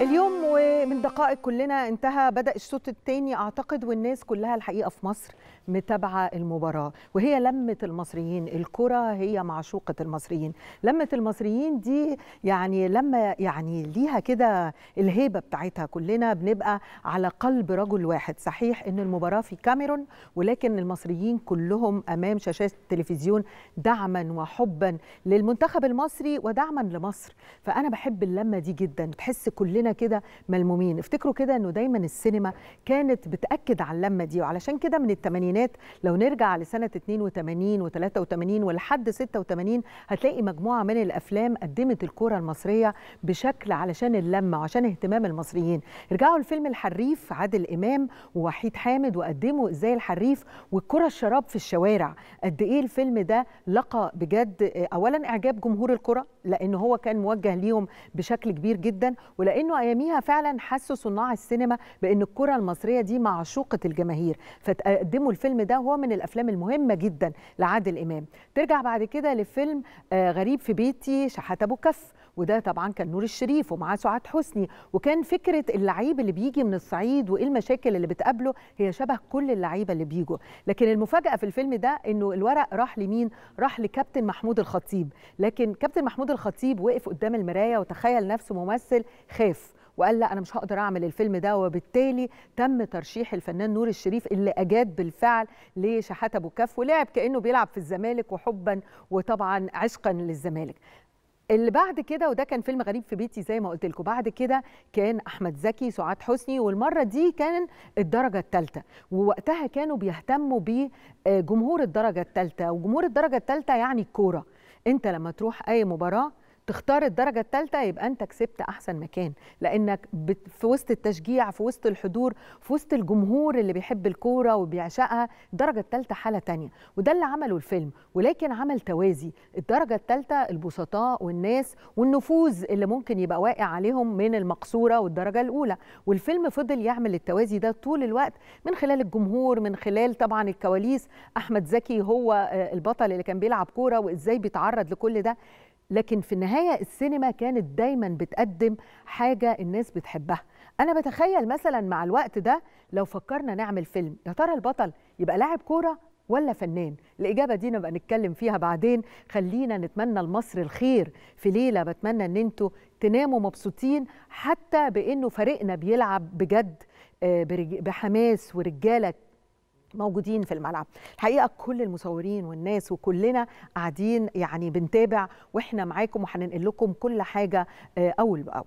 اليوم ومن دقائق كلنا انتهى بدا الشوط الثاني اعتقد والناس كلها الحقيقه في مصر متابعه المباراه وهي لمه المصريين الكره هي معشوقه المصريين لمه المصريين دي يعني لما يعني ليها كده الهيبه بتاعتها كلنا بنبقى على قلب رجل واحد صحيح ان المباراه في كاميرون ولكن المصريين كلهم امام شاشات التلفزيون دعما وحبا للمنتخب المصري ودعما لمصر فانا بحب اللمه دي جدا تحس كلنا كلنا كده ملمومين افتكروا كده انه دايما السينما كانت بتاكد على اللمه دي وعلشان كده من الثمانينات لو نرجع لسنه 82 و83 ولحد 86 هتلاقي مجموعه من الافلام قدمت الكوره المصريه بشكل علشان اللمه وعشان اهتمام المصريين رجعوا لفيلم الحريف عادل امام ووحيد حامد وقدموا ازاي الحريف والكره الشراب في الشوارع قد ايه الفيلم ده لقى بجد اولا اعجاب جمهور الكره لان هو كان موجه ليهم بشكل كبير جدا ولانه لانه اياميها فعلا حسوا صناع السينما بان الكره المصريه دي معشوقه الجماهير فتقدموا الفيلم ده هو من الافلام المهمه جدا لعادل امام ترجع بعد كده لفيلم آه، غريب في بيتي شحات ابو كف وده طبعا كان نور الشريف ومعاه سعاد حسني وكان فكره اللعيب اللي بيجي من الصعيد وايه المشاكل اللي بتقابله هي شبه كل اللعيبه اللي بيجوا لكن المفاجاه في الفيلم ده انه الورق راح لمين راح لكابتن محمود الخطيب لكن كابتن محمود الخطيب وقف قدام المرايه وتخيل نفسه ممثل خاف وقال لا انا مش هقدر اعمل الفيلم ده وبالتالي تم ترشيح الفنان نور الشريف اللي اجاد بالفعل لشحاته ابو كف ولعب كانه بيلعب في الزمالك وحبا وطبعا عشقا للزمالك اللي بعد كده وده كان فيلم غريب في بيتي زي ما قلت لكم بعد كده كان احمد زكي سعاد حسني والمره دي كان الدرجه الثالثه ووقتها كانوا بيهتموا بجمهور الدرجه الثالثه وجمهور الدرجه الثالثه يعني الكوره انت لما تروح اي مباراه تختار الدرجة الثالثة يبقى أنت كسبت أحسن مكان لأنك في وسط التشجيع في وسط الحضور في وسط الجمهور اللي بيحب الكورة وبيعشقها الدرجة الثالثة حالة تانية وده اللي عمله الفيلم ولكن عمل توازي الدرجة الثالثة البسطاء والناس والنفوذ اللي ممكن يبقى واقع عليهم من المقصورة والدرجة الأولى والفيلم فضل يعمل التوازي ده طول الوقت من خلال الجمهور من خلال طبعا الكواليس أحمد زكي هو آه، البطل اللي كان بيلعب كورة وإزاي بيتعرض لكل ده لكن في النهايه السينما كانت دايما بتقدم حاجه الناس بتحبها انا بتخيل مثلا مع الوقت ده لو فكرنا نعمل فيلم يا ترى البطل يبقى لاعب كوره ولا فنان الاجابه دي نبقى نتكلم فيها بعدين خلينا نتمنى لمصر الخير في ليله بتمنى ان انتوا تناموا مبسوطين حتى بانه فريقنا بيلعب بجد آه، بحماس ورجاله موجودين في الملعب الحقيقه كل المصورين والناس وكلنا قاعدين يعني بنتابع واحنا معاكم وهننقل لكم كل حاجه آه، اول باول